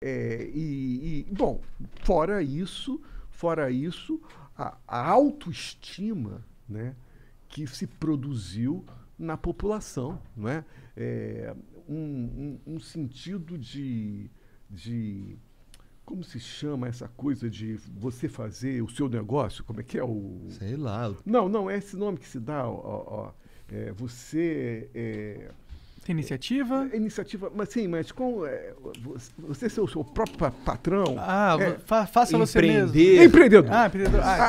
É, e, e, bom, fora isso, fora isso, a, a autoestima né, que se produziu na população, não é? é um, um, um, sentido de, de como se chama essa coisa de você fazer o seu negócio? Como é que é o? Sei lá. Não, não é esse nome que se dá. Ó, ó, é, você é, tem iniciativa? É, iniciativa, mas sim, mas com é, você ser o seu próprio patrão. Ah, é, fa faça você mesmo. Empreendedor. Ah, empreendedor. Ah, ah